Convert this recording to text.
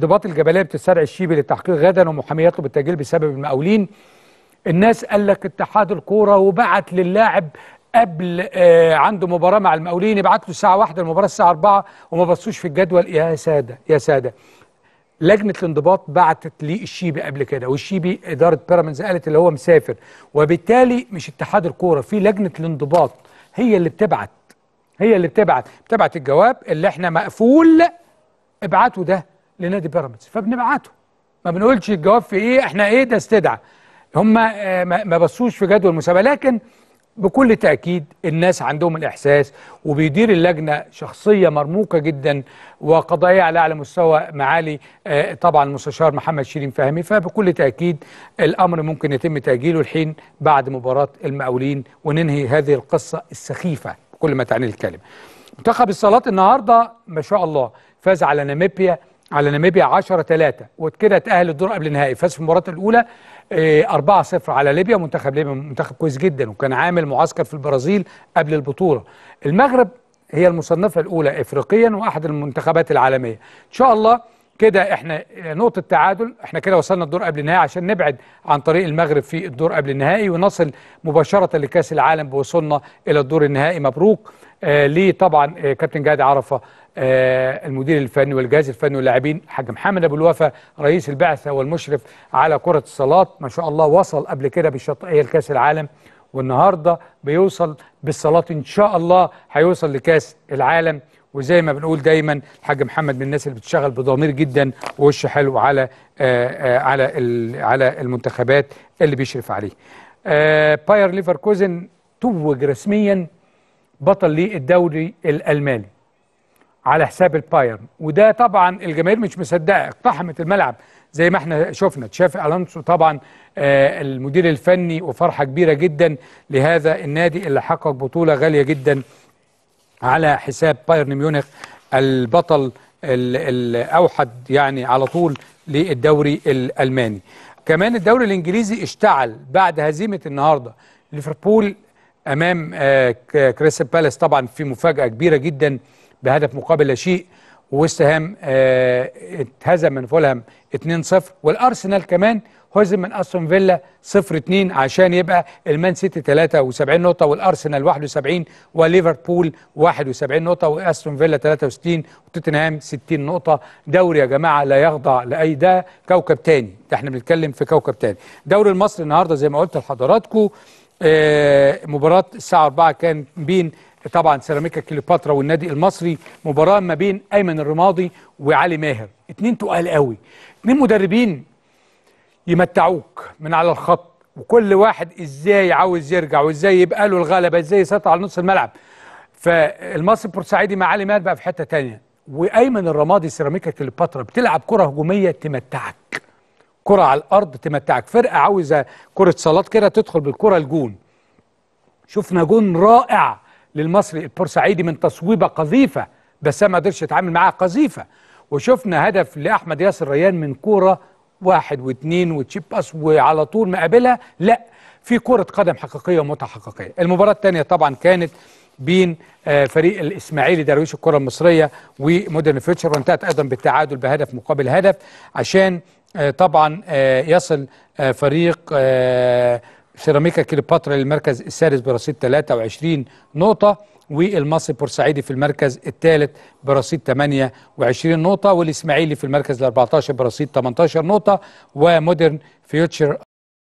انضباط الجبليه بتستدعي الشيبي للتحقيق غدا ومحاميات له بالتاجيل بسبب المقاولين الناس قال لك اتحاد الكوره وبعت للاعب قبل آه عنده مباراه مع المقاولين يبعت له الساعه 1 المباراه الساعه 4 وما بصوش في الجدول يا ساده يا ساده لجنه الانضباط بعتت للشيبي قبل كده والشيبي اداره بيراميدز قالت اللي هو مسافر وبالتالي مش اتحاد الكوره في لجنه الانضباط هي اللي بتبعت هي اللي بتبعت بتبعت الجواب اللي احنا مقفول ابعتوا ده لنادي بيراميدز فبنبعته ما بنقولش الجواب في ايه احنا ايه ده استدعى هم آه، ما بصوش في جدول المسابقه لكن بكل تاكيد الناس عندهم الاحساس وبيدير اللجنه شخصيه مرموقه جدا وقضايا على اعلى مستوى معالي آه، طبعا المستشار محمد شيرين فهمي فبكل تاكيد الامر ممكن يتم تاجيله الحين بعد مباراه المقاولين وننهي هذه القصه السخيفه بكل ما تعنيه الكلمه منتخب الصالات النهارده ما شاء الله فاز على ناميبيا على ناميبيا 10 3 وكده تأهل الدور قبل النهائي فاز في المباراه الاولى 4 آه، 0 على ليبيا منتخب ليبيا منتخب كويس جدا وكان عامل معسكر في البرازيل قبل البطوله المغرب هي المصنفه الاولى افريقيا واحد المنتخبات العالميه ان شاء الله كده احنا آه، نقطه تعادل احنا كده وصلنا الدور قبل النهائي عشان نبعد عن طريق المغرب في الدور قبل النهائي ونصل مباشره لكاس العالم بوصولنا الى الدور النهائي مبروك آه، ليه طبعا آه، كابتن جاد عرفه آه، المدير الفني والجهاز الفني واللاعبين حاج محمد ابو الوفا رئيس البعثه والمشرف على كره الصالات ما شاء الله وصل قبل كده بالشطئيه لكاس العالم والنهارده بيوصل بالصالات ان شاء الله هيوصل لكاس العالم وزي ما بنقول دايما الحاج محمد من الناس اللي بتشتغل بضمير جدا ووش حلو على آآ آآ على على المنتخبات اللي بيشرف عليه باير ليفركوزن توج رسميا بطل للدوري الالماني على حساب البايرن وده طبعا الجماهير مش مصدقه اقتحمت الملعب زي ما احنا شفنا تشافي الونسو طبعا آه، المدير الفني وفرحه كبيره جدا لهذا النادي اللي حقق بطوله غاليه جدا على حساب بايرن ميونخ البطل الاوحد يعني على طول للدوري الالماني كمان الدوري الانجليزي اشتعل بعد هزيمه النهارده ليفربول امام آه، كريستال بالاس طبعا في مفاجاه كبيره جدا بهدف مقابل لا شيء وستهام آه، اتهزم من فولهام 2-0 والارسنال كمان هزم من استون فيلا 0-2 عشان يبقى المان سيتي 73 نقطه والارسنال 71 وليفربول 71 نقطه واستون فيلا 63 وتوتنهام 60 نقطه دوري يا جماعه لا يخضع لاي ده كوكب تاني ده احنا بنتكلم في كوكب تاني دوري المصري النهارده زي ما قلت لحضراتكم آه، مباراة الساعة 4 كان بين طبعا سيراميكا كليوباترا والنادي المصري مباراة ما بين أيمن الرمادي وعلي ماهر اتنين تقال قوي اتنين مدربين يمتعوك من على الخط وكل واحد ازاي عاوز يرجع وازاي يبقى له الغلبة ازاي يسيطر على نص الملعب فالمصري بورسعيدي مع علي ماهر بقى في حتة تانية وأيمن الرمادي سيراميكا كليوباترا بتلعب كرة هجومية تمتعك كرة على الأرض تمتعك فرقة عاوزة كرة صالات كده تدخل بالكرة الجون شفنا جون رائع للمصري البورسعيدي من تصويبة قذيفة بس ما قدرش يتعامل معاها قذيفة وشفنا هدف لأحمد ياسر ريان من كرة واحد واثنين وتشيب وعلى طول مقابلها لا في كرة قدم حقيقية ومتعة حقيقية المباراة الثانية طبعا كانت بين آه، فريق الاسماعيلي درويش الكره المصريه ومودرن فيوتشر وانتهت ايضا بالتعادل بهدف مقابل هدف عشان آه، طبعا آه، يصل آه، فريق سيراميكا كليوباترا للمركز السادس برصيد 23 نقطة والمصري بورسعيدي في المركز الثالث برصيد 28 نقطة والإسماعيلي في المركز ال 14 برصيد 18 نقطة ومودرن فيوتشر